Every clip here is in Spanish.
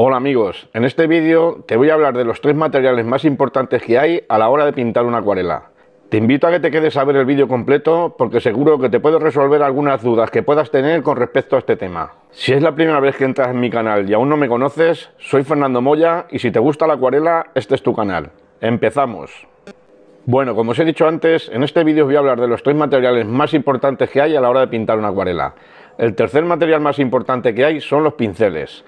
Hola amigos, en este vídeo te voy a hablar de los tres materiales más importantes que hay a la hora de pintar una acuarela. Te invito a que te quedes a ver el vídeo completo porque seguro que te puedo resolver algunas dudas que puedas tener con respecto a este tema. Si es la primera vez que entras en mi canal y aún no me conoces, soy Fernando Moya y si te gusta la acuarela, este es tu canal. ¡Empezamos! Bueno, como os he dicho antes, en este vídeo os voy a hablar de los tres materiales más importantes que hay a la hora de pintar una acuarela. El tercer material más importante que hay son los pinceles.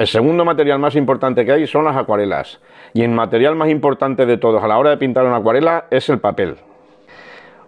El segundo material más importante que hay son las acuarelas. Y el material más importante de todos a la hora de pintar una acuarela es el papel.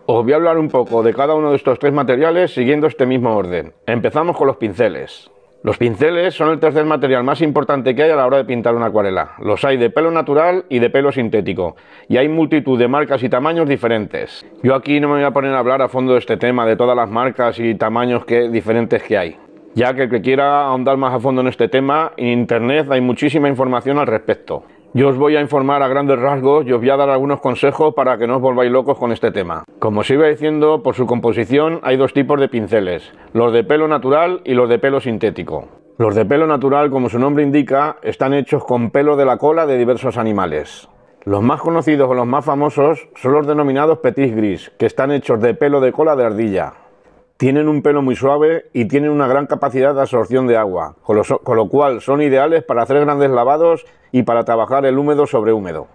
Os voy a hablar un poco de cada uno de estos tres materiales siguiendo este mismo orden. Empezamos con los pinceles. Los pinceles son el tercer material más importante que hay a la hora de pintar una acuarela. Los hay de pelo natural y de pelo sintético, y hay multitud de marcas y tamaños diferentes. Yo aquí no me voy a poner a hablar a fondo de este tema, de todas las marcas y tamaños que, diferentes que hay ya que el que quiera ahondar más a fondo en este tema, en Internet hay muchísima información al respecto. Yo os voy a informar a grandes rasgos y os voy a dar algunos consejos para que no os volváis locos con este tema. Como os iba diciendo, por su composición hay dos tipos de pinceles, los de pelo natural y los de pelo sintético. Los de pelo natural, como su nombre indica, están hechos con pelo de la cola de diversos animales. Los más conocidos o los más famosos son los denominados petits gris, que están hechos de pelo de cola de ardilla tienen un pelo muy suave y tienen una gran capacidad de absorción de agua, con lo, cual son ideales para hacer grandes lavados y para trabajar el húmedo sobre húmedo.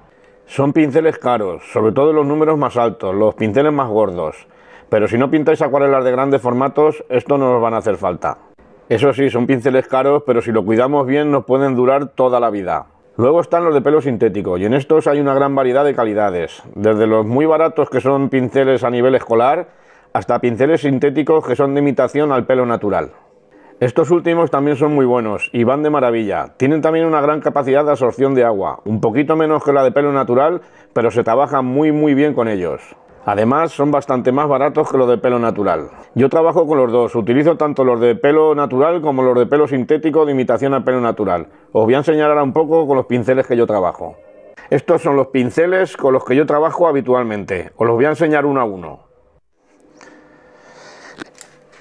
Son pinceles caros, sobre todo los números más altos, los pinceles más gordos, pero si no pintáis acuarelas de grandes formatos, esto no os van a hacer falta. Eso sí, son pinceles caros, pero si lo cuidamos bien nos pueden durar toda la vida. Luego están los de pelo sintético y en estos hay una gran variedad de calidades, desde los muy baratos que son pinceles a nivel escolar, hasta pinceles sintéticos que son de imitación al pelo natural. Estos últimos también son muy buenos y van de maravilla. Tienen también una gran capacidad de absorción de agua, un poquito menos que la de pelo natural, pero se trabaja muy muy bien con ellos. Además son bastante más baratos que los de pelo natural. Yo trabajo con los dos, utilizo tanto los de pelo natural como los de pelo sintético de imitación al pelo natural. Os voy a enseñar ahora un poco con los pinceles que yo trabajo. Estos son los pinceles con los que yo trabajo habitualmente, os los voy a enseñar uno a uno.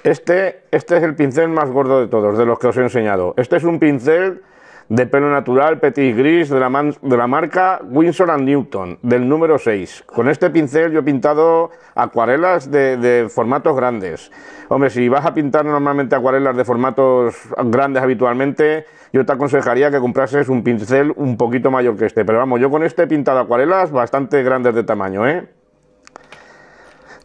Este, este es el pincel más gordo de todos, de los que os he enseñado. Este es un pincel de pelo natural, petit gris, de la, marca Winsor Newton, del número 6. Con este pincel yo he pintado acuarelas de, de, formatos grandes. Hombre, si vas a pintar normalmente acuarelas de formatos grandes habitualmente, yo te aconsejaría que comprases un pincel un poquito mayor que este. Pero vamos, yo con este he pintado acuarelas bastante grandes de tamaño, ¿eh?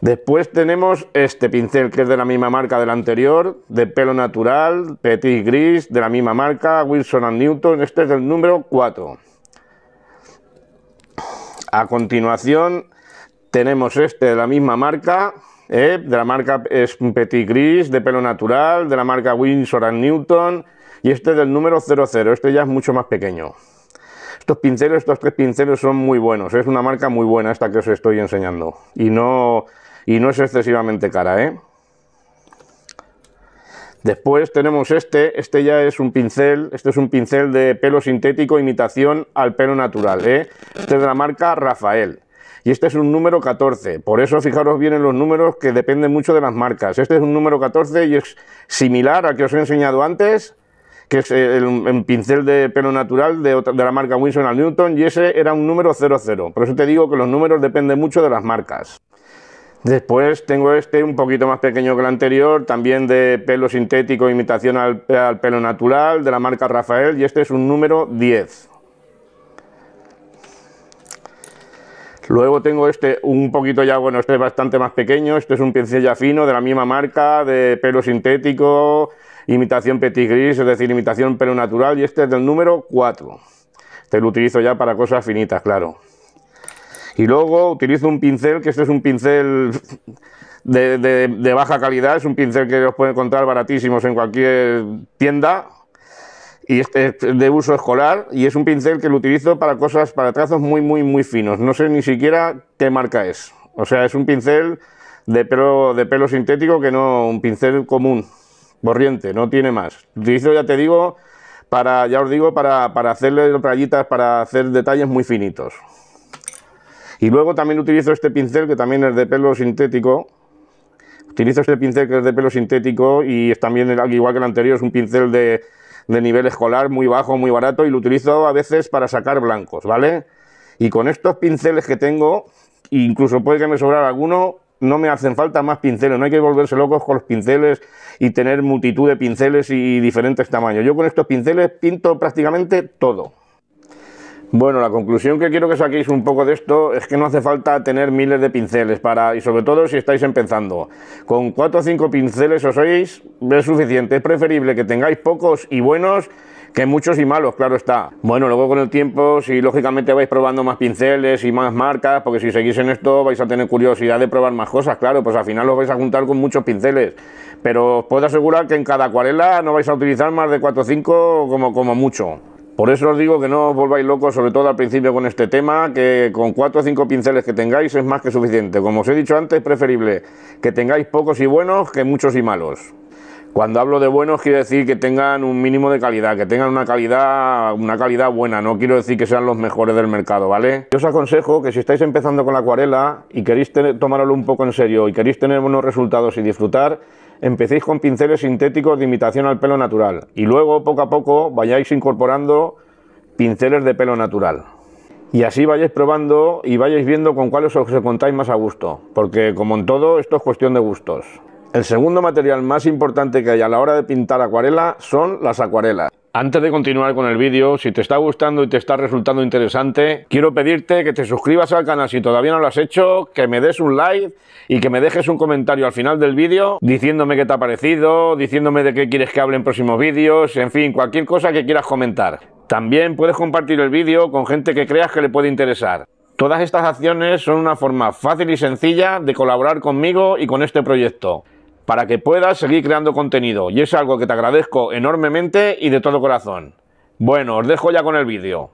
Después tenemos este pincel que es de la misma marca del anterior, de pelo natural, petit gris, de la misma marca, Wilson Newton, este es el número 4. A continuación tenemos este de la misma marca, ¿eh? de la marca es petit gris, de pelo natural, de la marca Wilson Newton, y este es del número 00, este ya es mucho más pequeño. Estos pinceles, estos tres pinceles son muy buenos. Es una marca muy buena esta que os estoy enseñando. Y no y no es excesivamente cara, ¿eh? Después tenemos este, este ya es un pincel, este es un pincel de pelo sintético, imitación al pelo natural, ¿eh? Este es de la marca Rafael. Y este es un número 14, por eso fijaros bien en los números que dependen mucho de las marcas. Este es un número 14 y es similar al que os he enseñado antes, que es el, pincel de pelo natural de, la marca Winsor Newton, y ese era un número 00. Por eso te digo que los números dependen mucho de las marcas. Después tengo este un poquito más pequeño que el anterior, también de pelo sintético, imitación al, pelo natural, de la marca Rafael, y este es un número 10. Luego tengo este un poquito ya, bueno, este es bastante más pequeño, este es un pincel ya fino de la misma marca, de pelo sintético, imitación petit gris, es decir, imitación pelo natural, y este es del número 4. Este lo utilizo ya para cosas finitas, claro. Y luego utilizo un pincel, que este es un pincel de, baja calidad, es un pincel que os pueden encontrar baratísimos en cualquier tienda, y este es de uso escolar y es un pincel que lo utilizo para cosas, para trazos muy, muy, muy finos. No sé ni siquiera qué marca es. O sea, es un pincel de pelo, de pelo sintético que no, un pincel común, borriente, no tiene más. Lo utilizo, ya te digo, para, ya os digo, para hacerle rayitas, para hacer detalles muy finitos. Y luego también utilizo este pincel que también es de pelo sintético. Utilizo este pincel que es de pelo sintético y es también, igual que el anterior, es un pincel de, nivel escolar, muy bajo, muy barato y lo utilizo a veces para sacar blancos, ¿vale? Y con estos pinceles que tengo, incluso puede que me sobrara alguno, no me hacen falta más pinceles, no hay que volverse locos con los pinceles y tener multitud de pinceles y diferentes tamaños. Yo con estos pinceles pinto prácticamente todo. Bueno, la conclusión que quiero que saquéis un poco de esto es que no hace falta tener miles de pinceles para, y sobre todo si estáis empezando, con cuatro o 5 pinceles o sois es suficiente, es preferible que tengáis pocos y buenos que muchos y malos, claro está. Bueno, luego con el tiempo, si lógicamente vais probando más pinceles y más marcas, porque si seguís en esto vais a tener curiosidad de probar más cosas, claro, pues al final os vais a juntar con muchos pinceles. Pero os puedo asegurar que en cada acuarela no vais a utilizar más de 4 o 5 como, como mucho. Por eso os digo que no os volváis locos, sobre todo al principio con este tema, que con cuatro o cinco pinceles que tengáis es más que suficiente. Como os he dicho antes, es preferible que tengáis pocos y buenos que muchos y malos. Cuando hablo de buenos, quiero decir que tengan un mínimo de calidad, que tengan una calidad, una calidad buena, no quiero decir que sean los mejores del mercado, ¿vale? Yo os aconsejo que si estáis empezando con la acuarela y queréis tomarlo un poco en serio y queréis tener buenos resultados y disfrutar, empecéis con pinceles sintéticos de imitación al pelo natural y luego poco a poco vayáis incorporando pinceles de pelo natural. Y así vayáis probando y vayáis viendo con cuáles os contáis más a gusto, porque como en todo esto es cuestión de gustos. El segundo material más importante que hay a la hora de pintar acuarela son las acuarelas. Antes de continuar con el vídeo, si te está gustando y te está resultando interesante, quiero pedirte que te suscribas al canal si todavía no lo has hecho, que me des un like y que me dejes un comentario al final del vídeo diciéndome qué te ha parecido, diciéndome de qué quieres que hable en próximos vídeos, en fin, cualquier cosa que quieras comentar. También puedes compartir el vídeo con gente que creas que le puede interesar. Todas estas acciones son una forma fácil y sencilla de colaborar conmigo y con este proyecto para que puedas seguir creando contenido y es algo que te agradezco enormemente y de todo corazón. Bueno, os dejo ya con el vídeo.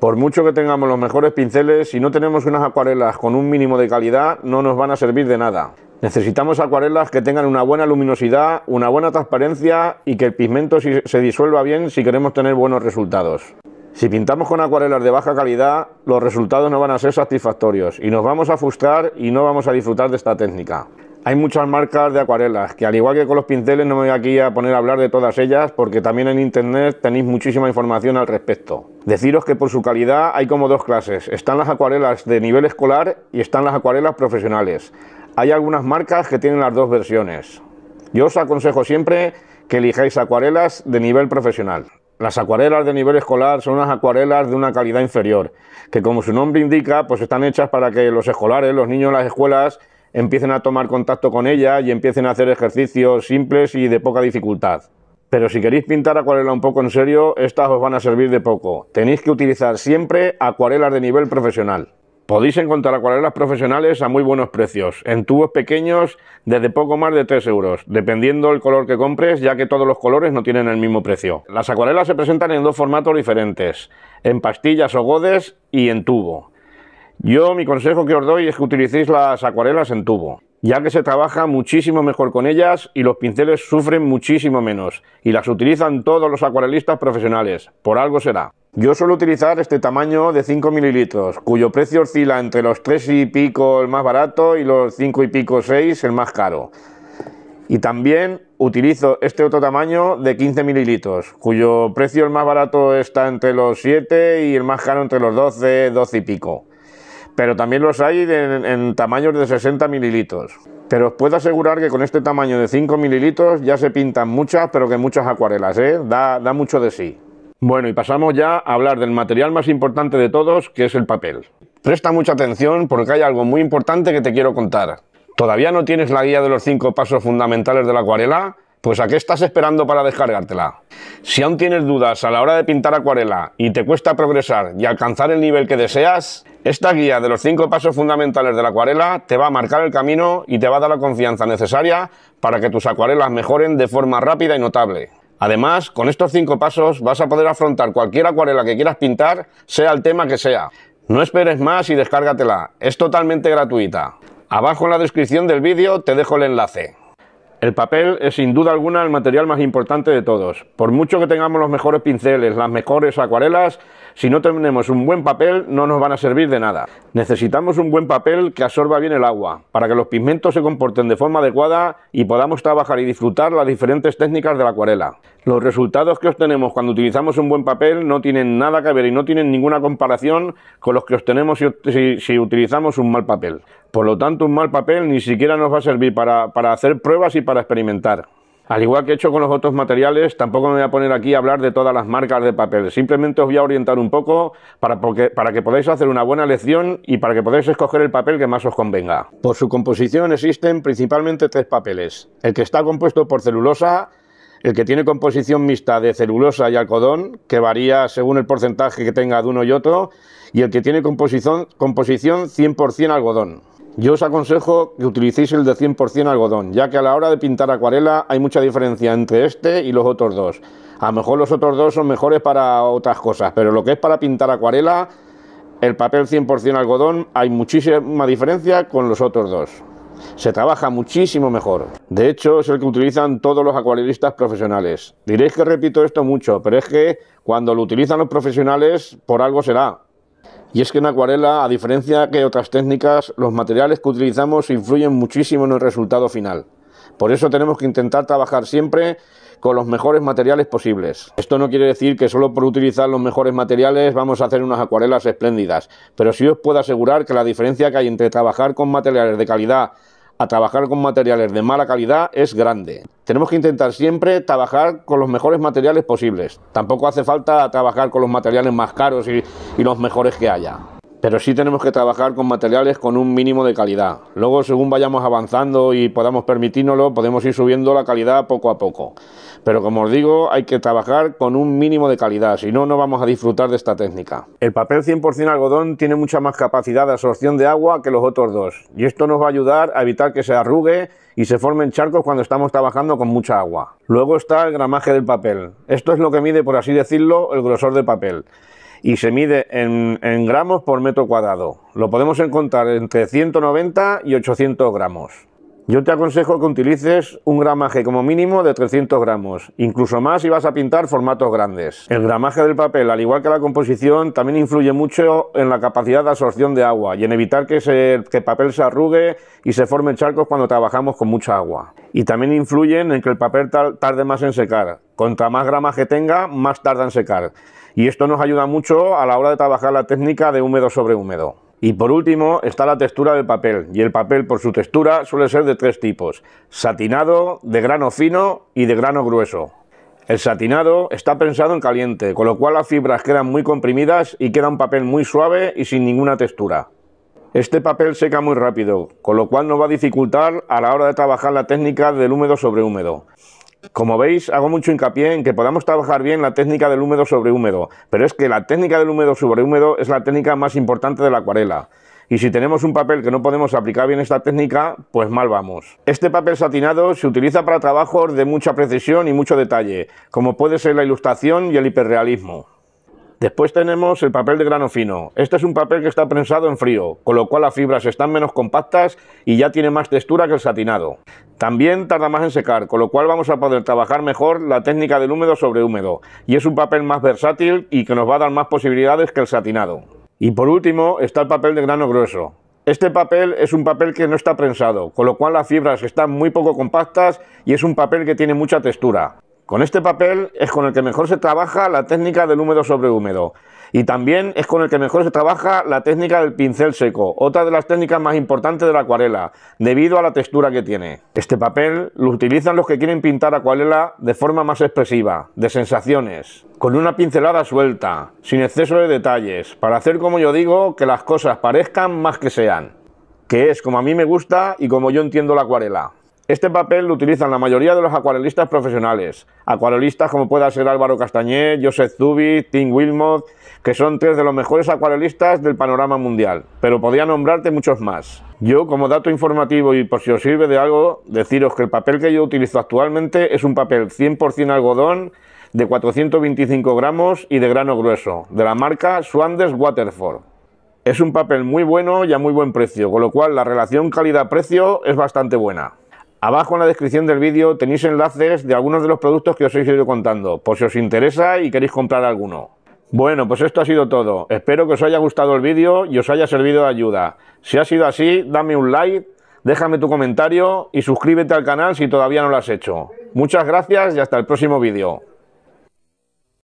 Por mucho que tengamos los mejores pinceles, si no tenemos unas acuarelas con un mínimo de calidad, no nos van a servir de nada. Necesitamos acuarelas que tengan una buena luminosidad, una buena transparencia y que el pigmento se disuelva bien si queremos tener buenos resultados. Si pintamos con acuarelas de baja calidad, los resultados no van a ser satisfactorios y nos vamos a frustrar y no vamos a disfrutar de esta técnica. Hay muchas marcas de acuarelas, que al igual que con los pinceles no me voy aquí a poner a hablar de todas ellas porque también en internet tenéis muchísima información al respecto. Deciros que por su calidad hay como dos clases, están las acuarelas de nivel escolar y están las acuarelas profesionales. Hay algunas marcas que tienen las dos versiones. Yo os aconsejo siempre que elijáis acuarelas de nivel profesional. Las acuarelas de nivel escolar son unas acuarelas de una calidad inferior, que como su nombre indica, pues están hechas para que los escolares, los niños de las escuelas, empiecen a tomar contacto con ella y empiecen a hacer ejercicios simples y de poca dificultad. Pero si queréis pintar acuarela un poco en serio, estas os van a servir de poco. Tenéis que utilizar siempre acuarelas de nivel profesional. Podéis encontrar acuarelas profesionales a muy buenos precios, en tubos pequeños desde poco más de 3 euros, dependiendo del color que compres, ya que todos los colores no tienen el mismo precio. Las acuarelas se presentan en dos formatos diferentes, en pastillas o godes y en tubo. Yo mi consejo que os doy es que utilicéis las acuarelas en tubo, ya que se trabaja muchísimo mejor con ellas y los pinceles sufren muchísimo menos, y las utilizan todos los acuarelistas profesionales, por algo será. Yo suelo utilizar este tamaño de 5 mililitros, cuyo precio oscila entre los 3 y pico el más barato y los 5 y pico 6 el más caro. Y también utilizo este otro tamaño de 15 mililitros, cuyo precio el más barato está entre los 7 y el más caro entre los 12, 12 y pico pero también los hay en, tamaños de 60 mililitros. Pero os puedo asegurar que con este tamaño de 5 mililitros ya se pintan muchas, pero que muchas acuarelas, ¿eh? da, da mucho de sí. Bueno, y pasamos ya a hablar del material más importante de todos, que es el papel. Presta mucha atención porque hay algo muy importante que te quiero contar. ¿Todavía no tienes la guía de los 5 pasos fundamentales de la acuarela? Pues ¿a qué estás esperando para descargártela? Si aún tienes dudas a la hora de pintar acuarela y te cuesta progresar y alcanzar el nivel que deseas, esta guía de los 5 pasos fundamentales de la acuarela te va a marcar el camino y te va a dar la confianza necesaria para que tus acuarelas mejoren de forma rápida y notable. Además, con estos 5 pasos vas a poder afrontar cualquier acuarela que quieras pintar, sea el tema que sea. No esperes más y descárgatela, es totalmente gratuita. Abajo en la descripción del vídeo te dejo el enlace. El papel es sin duda alguna el material más importante de todos. Por mucho que tengamos los mejores pinceles, las mejores acuarelas, si no tenemos un buen papel no nos van a servir de nada. Necesitamos un buen papel que absorba bien el agua, para que los pigmentos se comporten de forma adecuada y podamos trabajar y disfrutar las diferentes técnicas de la acuarela. Los resultados que obtenemos cuando utilizamos un buen papel no tienen nada que ver y no tienen ninguna comparación con los que obtenemos si, si utilizamos un mal papel. Por lo tanto, un mal papel ni siquiera nos va a servir para, hacer pruebas y para experimentar. Al igual que he hecho con los otros materiales, tampoco me voy a poner aquí a hablar de todas las marcas de papel. Simplemente os voy a orientar un poco para, que podáis hacer una buena lección y para que podáis escoger el papel que más os convenga. Por su composición existen principalmente tres papeles. El que está compuesto por celulosa, el que tiene composición mixta de celulosa y algodón, que varía según el porcentaje que tenga de uno y otro, y el que tiene composición 100% algodón. Yo os aconsejo que utilicéis el de 100% algodón, ya que a la hora de pintar acuarela hay mucha diferencia entre este y los otros dos. A lo mejor los otros dos son mejores para otras cosas, pero lo que es para pintar acuarela, el papel 100% algodón, hay muchísima diferencia con los otros dos. Se trabaja muchísimo mejor. De hecho, es el que utilizan todos los acuarelistas profesionales. Diréis que repito esto mucho, pero es que cuando lo utilizan los profesionales, por algo será. Y es que en acuarela, a diferencia que otras técnicas, los materiales que utilizamos influyen muchísimo en el resultado final. Por eso tenemos que intentar trabajar siempre con los mejores materiales posibles. Esto no quiere decir que solo por utilizar los mejores materiales vamos a hacer unas acuarelas espléndidas, pero sí os puedo asegurar que la diferencia que hay entre trabajar con materiales de calidad a trabajar con materiales de mala calidad es grande. Tenemos que intentar siempre trabajar con los mejores materiales posibles. Tampoco hace falta trabajar con los materiales más caros y, los mejores que haya pero sí tenemos que trabajar con materiales con un mínimo de calidad. Luego, según vayamos avanzando y podamos permitírnoslo, podemos ir subiendo la calidad poco a poco. Pero como os digo, hay que trabajar con un mínimo de calidad, si no, no vamos a disfrutar de esta técnica. El papel 100% algodón tiene mucha más capacidad de absorción de agua que los otros dos, y esto nos va a ayudar a evitar que se arrugue y se formen charcos cuando estamos trabajando con mucha agua. Luego está el gramaje del papel. Esto es lo que mide, por así decirlo, el grosor del papel. Y se mide en, en gramos por metro cuadrado. Lo podemos encontrar entre 190 y 800 gramos. Yo te aconsejo que utilices un gramaje como mínimo de 300 gramos, incluso más si vas a pintar formatos grandes. El gramaje del papel, al igual que la composición, también influye mucho en la capacidad de absorción de agua y en evitar que, el papel se arrugue y se formen charcos cuando trabajamos con mucha agua. Y también influyen en que el papel tarde más en secar. Contra más gramaje tenga, más tarda en secar. Y esto nos ayuda mucho a la hora de trabajar la técnica de húmedo sobre húmedo. Y por último está la textura del papel, y el papel por su textura suele ser de tres tipos, satinado, de grano fino y de grano grueso. El satinado está pensado en caliente, con lo cual las fibras quedan muy comprimidas y queda un papel muy suave y sin ninguna textura. Este papel seca muy rápido, con lo cual no va a dificultar a la hora de trabajar la técnica del húmedo sobre húmedo. Como veis, hago mucho hincapié en que podamos trabajar bien la técnica del húmedo sobre húmedo, pero es que la técnica del húmedo sobre húmedo es la técnica más importante de la acuarela. Y si tenemos un papel que no podemos aplicar bien esta técnica, pues mal vamos. Este papel satinado se utiliza para trabajos de mucha precisión y mucho detalle, como puede ser la ilustración y el hiperrealismo. Después tenemos el papel de grano fino. Este es un papel que está prensado en frío, con lo cual las fibras están menos compactas y ya tiene más textura que el satinado. También tarda más en secar, con lo cual vamos a poder trabajar mejor la técnica del húmedo sobre húmedo. Y es un papel más versátil y que nos va a dar más posibilidades que el satinado. Y por último está el papel de grano grueso. Este papel es un papel que no está prensado, con lo cual las fibras están muy poco compactas y es un papel que tiene mucha textura. Con este papel es con el que mejor se trabaja la técnica del húmedo sobre húmedo y también es con el que mejor se trabaja la técnica del pincel seco, otra de las técnicas más importantes de la acuarela, debido a la textura que tiene. Este papel lo utilizan los que quieren pintar acuarela de forma más expresiva, de sensaciones, con una pincelada suelta, sin exceso de detalles, para hacer como yo digo, que las cosas parezcan más que sean, que es como a mí me gusta y como yo entiendo la acuarela. Este papel lo utilizan la mayoría de los acuarelistas profesionales. Acuarelistas como pueda ser Álvaro Castañé, Joseph Zubi, Tim Wilmot, que son tres de los mejores acuarelistas del panorama mundial. Pero podría nombrarte muchos más. Yo, como dato informativo y por si os sirve de algo, deciros que el papel que yo utilizo actualmente es un papel 100% algodón de 425 gramos y de grano grueso, de la marca Swandes Waterford. Es un papel muy bueno y a muy buen precio, con lo cual la relación calidad-precio es bastante buena. Abajo en la descripción del vídeo tenéis enlaces de algunos de los productos que os he ido contando, por si os interesa y queréis comprar alguno. Bueno, pues esto ha sido todo. Espero que os haya gustado el vídeo y os haya servido de ayuda. Si ha sido así, dame un like, déjame tu comentario y suscríbete al canal si todavía no lo has hecho. Muchas gracias y hasta el próximo vídeo.